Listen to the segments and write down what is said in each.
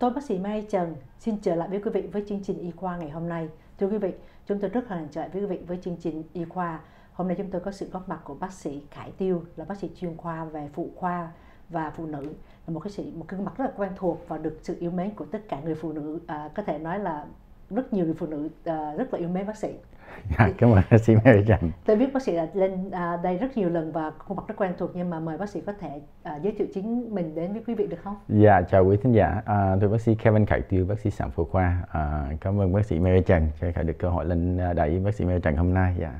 Tôi bác sĩ Mai Trần xin trở lại với quý vị với chương trình y khoa ngày hôm nay. Thưa quý vị, chúng tôi rất hân hạnh trở lại với quý vị với chương trình y khoa. Hôm nay chúng tôi có sự góp mặt của bác sĩ Khải Tiêu là bác sĩ chuyên khoa về phụ khoa và phụ nữ là một cái sự một gương mặt rất là quen thuộc và được sự yêu mến của tất cả người phụ nữ à, có thể nói là rất nhiều người phụ nữ à, rất là yêu mến bác sĩ dạ, cảm ơn bác sĩ Mary Trần. Tôi biết bác sĩ đã lên à, đây rất nhiều lần và khuôn mặt rất quen thuộc nhưng mà mời bác sĩ có thể à, giới thiệu chính mình đến với quý vị được không? Dạ, chào quý thính giả. À, tôi bác sĩ Kevin Khải Tiêu, bác sĩ sản phụ khoa. À, cảm ơn bác sĩ Mary Trần cho Khải được cơ hội lên à, đẩy bác sĩ Mary Trần hôm nay. Dạ.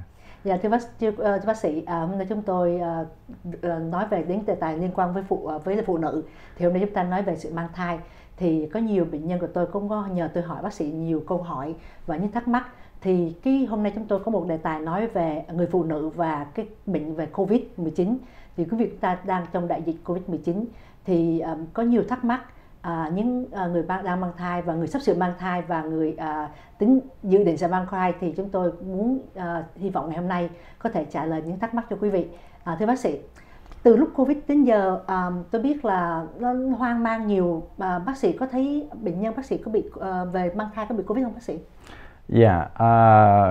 Dạ thưa bác, thưa, ờ, thưa bác sĩ, à, hôm nay chúng tôi à, ờ, nói về đến đề tài liên quan với phụ với phụ nữ. Thì hôm nay chúng ta nói về sự mang thai thì có nhiều bệnh nhân của tôi cũng có nhờ tôi hỏi bác sĩ nhiều câu hỏi và những thắc mắc thì cái hôm nay chúng tôi có một đề tài nói về người phụ nữ và cái bệnh về covid 19 thì quý vị ta đang trong đại dịch covid 19 thì um, có nhiều thắc mắc à, những à, người mang, đang mang thai và người sắp sửa mang thai và người à, tính dự định sẽ mang thai thì chúng tôi muốn à, hy vọng ngày hôm nay có thể trả lời những thắc mắc cho quý vị à, thưa bác sĩ từ lúc covid đến giờ à, tôi biết là nó hoang mang nhiều à, bác sĩ có thấy bệnh nhân bác sĩ có bị à, về mang thai có bị covid không bác sĩ Dạ, à,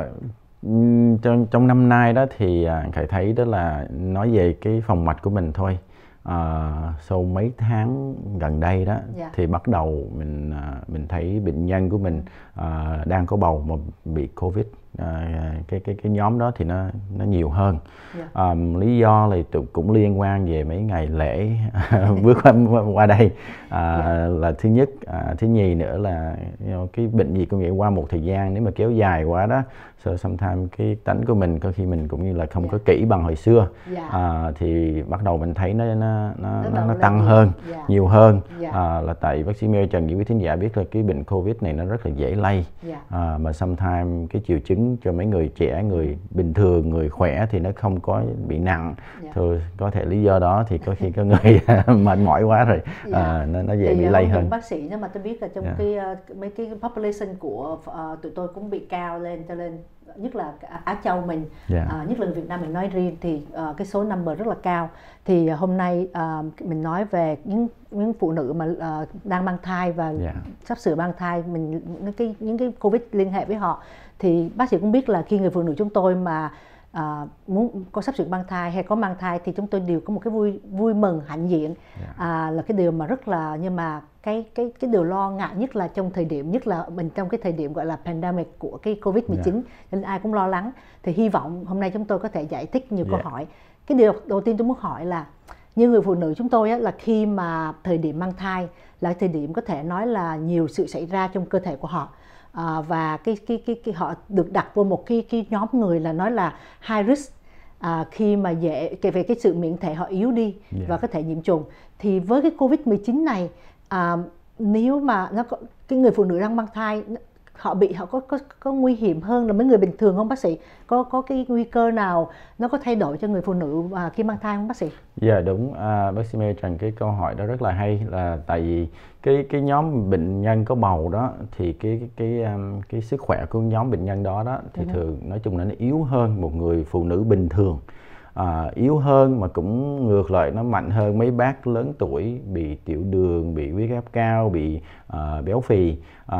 ừm, trong trong năm nay đó thì, à, Khải thấy đó là nói về cái phòng mạch của mình thôi. Ờ, sau mấy tháng gần đây đó Dạ. thì bắt đầu mình, à, mình thấy bệnh nhân của mình, ờ, đang có bầu mà bị Covid. À, à, cái cái cái nhóm đó thì nó nó nhiều hơn yeah. Dạ. à, lý do thì là cũng liên quan về mấy ngày lễ bước qua, qua đây à, yeah. Dạ. là thứ nhất à, thứ nhì nữa là you know, cái bệnh gì cũng vậy qua một thời gian nếu mà kéo dài quá đó so sometimes cái tánh của mình có khi mình cũng như là không yeah. Dạ. có kỹ bằng hồi xưa yeah. à, thì bắt đầu mình thấy nó nó nó, nó, nó tăng hơn yeah. nhiều hơn yeah. à, là tại bác sĩ Mary Trần với quý thính giả biết là cái bệnh covid này nó rất là dễ lây yeah. à, mà sometimes cái triệu chứng biến cho mấy người trẻ người bình thường người khỏe thì nó không có bị nặng dạ. thôi có thể lý do đó thì có khi có người mệt mỏi quá rồi dạ. à, nó nó dễ thì bị ờ, lây hơn bác sĩ nhưng mà tôi biết là trong dạ. cái ờ, mấy cái population của uh, tụi tôi cũng bị cao lên cho nên nhất là Á Châu mình yeah. Dạ. à, ờ, nhất là Việt Nam mình nói riêng thì à, cái số number rất là cao thì à, hôm nay à, mình nói về những những phụ nữ mà à, đang mang thai và yeah. Dạ. sắp sửa mang thai mình những cái những cái covid liên hệ với họ thì bác sĩ cũng biết là khi người phụ nữ chúng tôi mà à, muốn có sắp sửa mang thai hay có mang thai thì chúng tôi đều có một cái vui vui mừng hạnh diện yeah. Dạ. à, là cái điều mà rất là nhưng mà cái cái cái điều lo ngại nhất là trong thời điểm nhất là mình trong cái thời điểm gọi là pandemic của cái covid 19 yeah. Dạ. nên ai cũng lo lắng thì hy vọng hôm nay chúng tôi có thể giải thích nhiều yeah. câu dạ. hỏi cái điều đầu tiên tôi muốn hỏi là như người phụ nữ chúng tôi á, là khi mà thời điểm mang thai là thời điểm có thể nói là nhiều sự xảy ra trong cơ thể của họ à, và cái, cái cái cái họ được đặt vô một cái cái nhóm người là nói là high risk à, khi mà dễ kể về cái sự miễn thể họ yếu đi yeah. Dạ. và có thể nhiễm trùng thì với cái covid 19 này à, nếu mà nó có, cái người phụ nữ đang mang thai họ bị họ có, có có nguy hiểm hơn là mấy người bình thường không bác sĩ có có cái nguy cơ nào nó có thay đổi cho người phụ nữ mà khi mang thai không bác sĩ? Dạ yeah, đúng à, bác sĩ Mê rằng cái câu hỏi đó rất là hay là tại vì cái cái nhóm bệnh nhân có bầu đó thì cái cái cái, um, cái sức khỏe của nhóm bệnh nhân đó đó thì đúng ừ thường nói chung là nó yếu hơn một người phụ nữ bình thường à, yếu hơn mà cũng ngược lại nó mạnh hơn mấy bác lớn tuổi bị tiểu đường bị huyết áp cao bị à, béo phì à,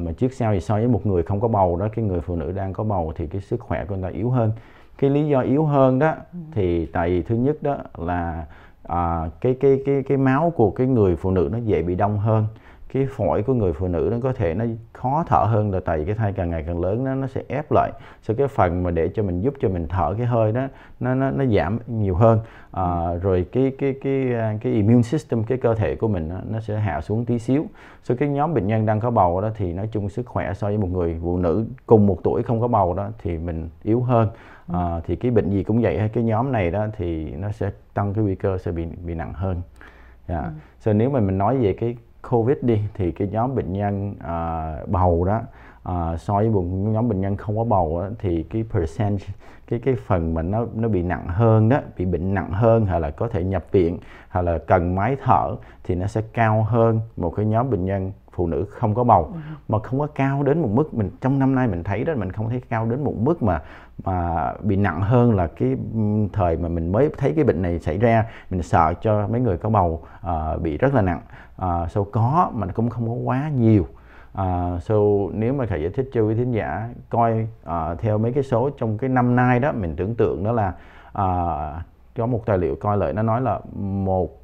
mà trước sau thì so với một người không có bầu đó cái người phụ nữ đang có bầu thì cái sức khỏe của người ta yếu hơn cái lý do yếu hơn đó thì tại vì thứ nhất đó là à, cái cái cái cái máu của cái người phụ nữ nó dễ bị đông hơn cái phổi của người phụ nữ nó có thể nó khó thở hơn là tại vì cái thai càng ngày càng lớn nó nó sẽ ép lại so cái phần mà để cho mình giúp cho mình thở cái hơi đó nó nó nó giảm nhiều hơn à, rồi cái cái cái à, cái immune system cái cơ thể của mình nó, nó sẽ hạ xuống tí xíu so cái nhóm bệnh nhân đang có bầu đó thì nói chung sức khỏe so với một người phụ nữ cùng một tuổi không có bầu đó thì mình yếu hơn à, thì cái bệnh gì cũng vậy cái nhóm này đó thì nó sẽ tăng cái nguy cơ sẽ bị bị nặng hơn yeah. Dạ. Ừ. so nếu mà mình nói về cái covid đi thì cái nhóm bệnh nhân uh, bầu đó uh, so với vùng nhóm bệnh nhân không có bầu đó, thì cái percent cái cái phần mà nó nó bị nặng hơn đó bị bệnh nặng hơn hay là có thể nhập viện hay là cần máy thở thì nó sẽ cao hơn một cái nhóm bệnh nhân phụ nữ không có bầu dạ. mà không có cao đến một mức mình trong năm nay mình thấy đó mình không thấy cao đến một mức mà mà bị nặng hơn là cái thời mà mình mới thấy cái bệnh này xảy ra mình sợ cho mấy người có bầu uh, bị rất là nặng uh, so có mà cũng không có quá nhiều Uh, so nếu mà thầy giải thích cho quý thính giả coi uh, theo mấy cái số trong cái năm nay đó mình tưởng tượng đó là uh, có một tài liệu coi lại nó nói là một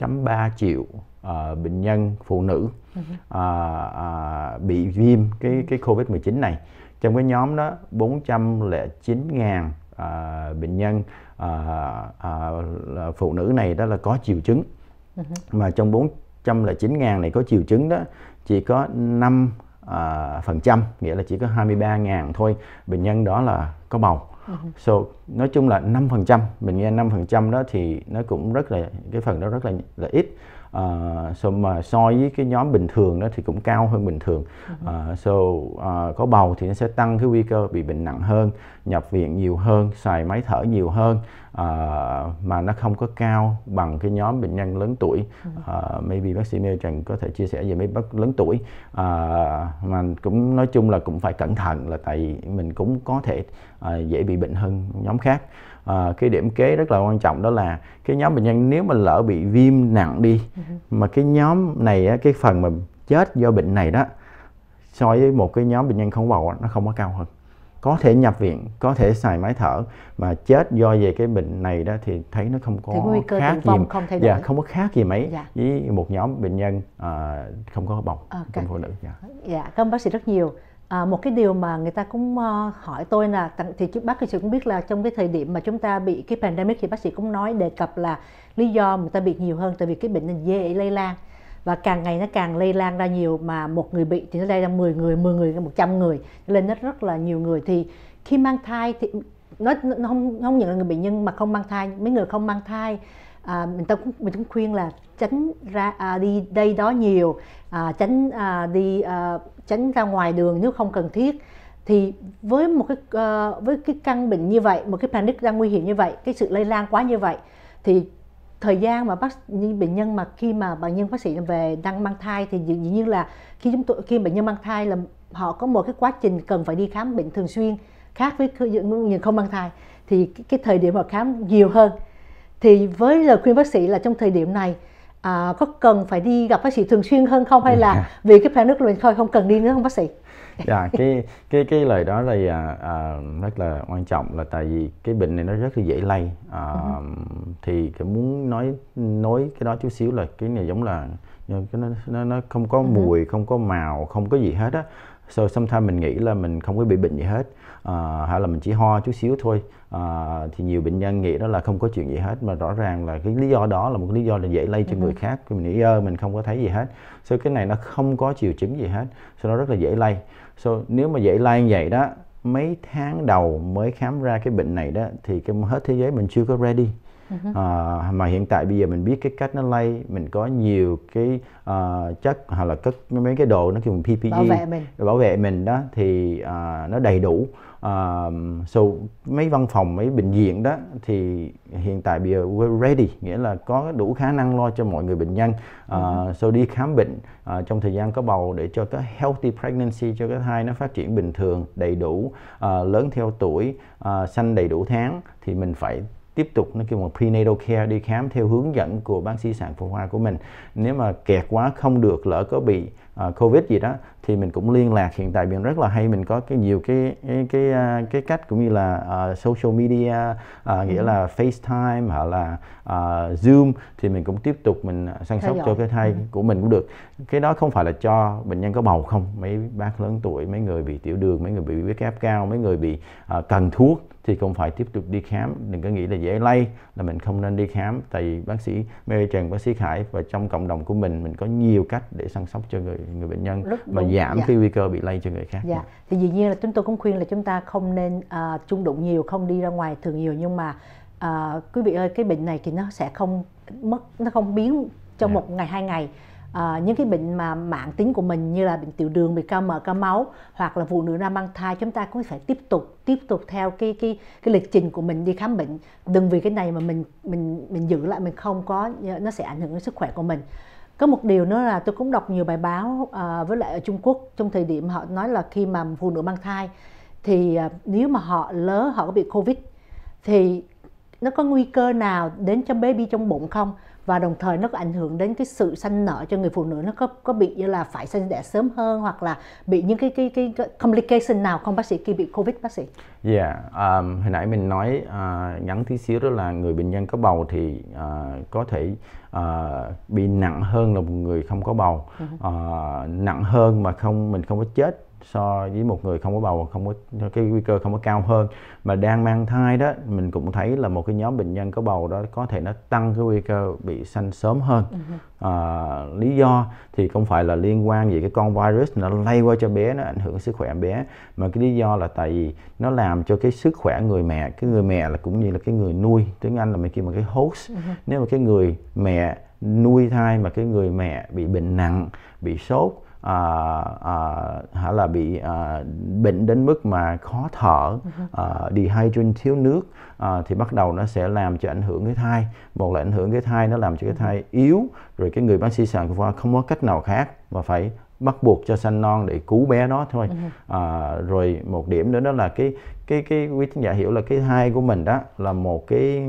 1.3 triệu uh, bệnh nhân phụ nữ uh, uh, bị viêm cái cái Covid-19 này. Trong cái nhóm đó 409.000 uh, bệnh nhân uh, uh, phụ nữ này đó là có triệu chứng. Ừ Mà trong 409.000 này có triệu chứng đó chỉ có 5 uh, phần trăm, nghĩa là chỉ có 23.000 thôi bệnh nhân đó là có bầu Ừ. so nói chung là 5% mình nghe 5% đó thì nó cũng rất là cái phần đó rất là là ít uh, so mà so với cái nhóm bình thường đó thì cũng cao hơn bình thường uh, so uh, có bầu thì nó sẽ tăng cái nguy cơ bị bệnh nặng hơn nhập viện nhiều hơn xài máy thở nhiều hơn uh, mà nó không có cao bằng cái nhóm bệnh nhân lớn tuổi uh, maybe bác sĩ Mê Trần có thể chia sẻ về mấy bác lớn tuổi uh, mà cũng nói chung là cũng phải cẩn thận là tại mình cũng có thể uh, dễ bị bệnh hơn nhóm khác à, cái điểm kế rất là quan trọng đó là cái nhóm bệnh nhân nếu mà lỡ bị viêm nặng đi mà cái nhóm này á, cái phần mà chết do bệnh này đó so với một cái nhóm bệnh nhân không bầu nó không có cao hơn có thể nhập viện có thể xài máy thở mà chết do về cái bệnh này đó thì thấy nó không có nguy cơ khác gì không thay dạ, đổi. Dạ, không có khác gì mấy dạ. với một nhóm bệnh nhân uh, không có bầu okay. trong phụ nữ dạ. dạ cảm ơn bác sĩ rất nhiều À, một cái điều mà người ta cũng uh, hỏi tôi là thì chứ bác sĩ cũng biết là trong cái thời điểm mà chúng ta bị cái pandemic thì bác sĩ cũng nói đề cập là lý do người ta bị nhiều hơn tại vì cái bệnh này dễ lây lan và càng ngày nó càng lây lan ra nhiều mà một người bị thì nó lây ra 10 người, 10 người, 100 người lên nó rất là nhiều người thì khi mang thai thì nó, nó không không những là người bệnh nhân mà không mang thai mấy người không mang thai à, mình ta cũng mình cũng khuyên là tránh ra à, đi đây đó nhiều à, tránh à, đi à, tránh ra ngoài đường nếu không cần thiết thì với một cái à, với cái căn bệnh như vậy một cái panic đang nguy hiểm như vậy cái sự lây lan quá như vậy thì thời gian mà bác những bệnh nhân mà khi mà bệnh nhân bác sĩ về đang mang thai thì dĩ nhiên là khi chúng tôi khi bệnh nhân mang thai là họ có một cái quá trình cần phải đi khám bệnh thường xuyên khác với những không mang thai thì cái, thời điểm mà khám nhiều hơn thì với lời khuyên bác sĩ là trong thời điểm này à, có cần phải đi gặp bác sĩ thường xuyên hơn không hay là dạ. vì cái panic mình thôi không cần đi nữa không bác sĩ dạ cái cái cái lời đó là à, rất là quan trọng là tại vì cái bệnh này nó rất là dễ lây à, uh-huh. thì cái muốn nói nói cái đó chút xíu là cái này giống là nó nó, nó không có ừ mùi không có màu không có gì hết á so sometimes mình nghĩ là mình không có bị bệnh gì hết à, hay là mình chỉ ho chút xíu thôi à, thì nhiều bệnh nhân nghĩ đó là không có chuyện gì hết mà rõ ràng là cái lý do đó là một lý do là dễ lây cho uh người khác mình nghĩ ơ mình không có thấy gì hết so cái này nó không có triệu chứng gì hết so nó rất là dễ lây so nếu mà dễ lây như vậy đó mấy tháng đầu mới khám ra cái bệnh này đó thì cái hết thế giới mình chưa có ready Ừ à, mà hiện tại bây giờ mình biết cái cách nó lây mình có nhiều cái uh, chất hoặc là các mấy cái đồ nó dùng mình PPE bảo vệ mình bảo vệ mình đó thì uh, nó đầy đủ uh, so mấy văn phòng mấy bệnh viện đó thì hiện tại bây giờ we're ready nghĩa là có đủ khả năng lo cho mọi người bệnh nhân uh, uh-huh. so đi khám bệnh uh, trong thời gian có bầu để cho cái healthy pregnancy cho cái thai nó phát triển bình thường đầy đủ uh, lớn theo tuổi uh, xanh đầy đủ tháng thì mình phải tiếp tục nó kêu một prenatal care đi khám theo hướng dẫn của bác sĩ sản phụ khoa của mình nếu mà kẹt quá không được lỡ có bị uh, covid gì đó thì mình cũng liên lạc hiện tại mình rất là hay mình có cái nhiều cái cái cái, à, cái cách cũng như là uh, social media uh, nghĩa là ừ. FaceTime hoặc là uh, Zoom thì mình cũng tiếp tục mình săn sóc cho cái thai ừ. của mình cũng được cái đó không phải là cho bệnh nhân có bầu không mấy bác lớn tuổi mấy người bị tiểu đường mấy người bị huyết áp cao mấy người bị uh, cần thuốc thì cũng phải tiếp tục đi khám đừng có nghĩ là dễ lây là mình không nên đi khám tại vì bác sĩ Mê Trần bác sĩ Khải và trong cộng đồng của mình mình có nhiều cách để săn sóc cho người người bệnh nhân Rất mà đúng. giảm dạ. cái nguy cơ bị lây cho người khác dạ. thì dĩ nhiên là chúng tôi cũng khuyên là chúng ta không nên uh, chung đụng nhiều không đi ra ngoài thường nhiều nhưng mà uh, quý vị ơi cái bệnh này thì nó sẽ không mất nó không biến trong dạ. một ngày hai ngày à, những cái bệnh mà mạng tính của mình như là bệnh tiểu đường bị cao mỡ cao máu hoặc là phụ nữ đang mang thai chúng ta cũng phải tiếp tục tiếp tục theo cái cái cái lịch trình của mình đi khám bệnh đừng vì cái này mà mình mình mình giữ lại mình không có nó sẽ ảnh hưởng đến sức khỏe của mình có một điều nữa là tôi cũng đọc nhiều bài báo à, với lại ở Trung Quốc trong thời điểm họ nói là khi mà phụ nữ mang thai thì à, nếu mà họ lỡ họ có bị covid thì nó có nguy cơ nào đến cho baby trong bụng không và đồng thời nó có ảnh hưởng đến cái sự sanh nở cho người phụ nữ nó có có bị như là phải sinh đẻ sớm hơn hoặc là bị những cái cái cái, complication nào không bác sĩ khi bị covid bác sĩ? Dạ, yeah, um, hồi nãy mình nói uh, à, ngắn tí xíu đó là người bệnh nhân có bầu thì uh, có thể uh, bị nặng hơn là một người không có bầu uh, nặng hơn mà không mình không có chết so với một người không có bầu không có cái nguy cơ không có cao hơn mà đang mang thai đó mình cũng thấy là một cái nhóm bệnh nhân có bầu đó có thể nó tăng cái nguy cơ bị sanh sớm hơn ừ à, lý do thì không phải là liên quan gì cái con virus nó lây qua cho bé nó ảnh hưởng sức khỏe bé mà cái lý do là tại vì nó làm cho cái sức khỏe người mẹ cái người mẹ là cũng như là cái người nuôi tiếng anh là mình kêu mà cái host ừ nếu mà cái người mẹ nuôi thai mà cái người mẹ bị bệnh nặng bị sốt à, à, hả là bị à, bệnh đến mức mà khó thở à, dehydration thiếu nước à, thì bắt đầu nó sẽ làm cho ảnh hưởng cái thai một là ảnh hưởng cái thai nó làm cho cái thai yếu rồi cái người bác sĩ sản khoa không có cách nào khác mà phải bắt buộc cho sanh non để cứu bé nó thôi ừ. à, rồi một điểm nữa đó là cái cái cái quý khán giả hiểu là cái thai của mình đó là một cái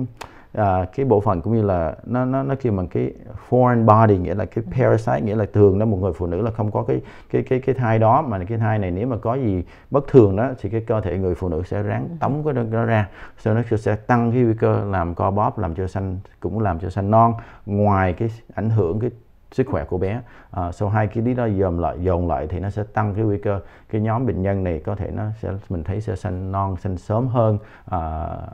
à, cái bộ phận cũng như là nó nó nó kêu bằng cái foreign body nghĩa là cái parasite nghĩa là thường đó một người phụ nữ là không có cái cái cái cái thai đó mà cái thai này nếu mà có gì bất thường đó thì cái cơ thể người phụ nữ sẽ ráng ừ. tống cái đó ra sau đó sẽ tăng cái nguy cơ làm co bóp làm cho xanh cũng làm cho xanh non ngoài cái ảnh hưởng cái sức khỏe của bé à, ờ, sau hai cái lý đó dồn lại dồn lại thì nó sẽ tăng cái nguy cơ cái nhóm bệnh nhân này có thể nó sẽ mình thấy sẽ sinh non sinh sớm hơn à,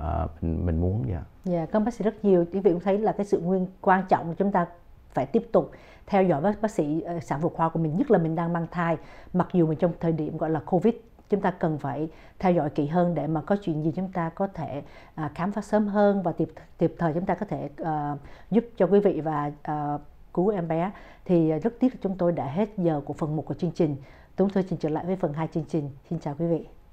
à, mình, mình muốn dạ yeah. yeah, các bác sĩ rất nhiều quý vị cũng thấy là cái sự nguyên quan trọng chúng ta phải tiếp tục theo dõi bác, bác sĩ sản phụ khoa của mình nhất là mình đang mang thai mặc dù mình trong thời điểm gọi là covid chúng ta cần phải theo dõi kỹ hơn để mà có chuyện gì chúng ta có thể à, khám phá sớm hơn và kịp thời chúng ta có thể à, giúp cho quý vị và à, cứu em bé thì à, rất tiếc là chúng tôi đã hết giờ của phần 1 của chương trình. Chúng tôi xin trở lại với phần 2 chương trình. Xin chào quý vị.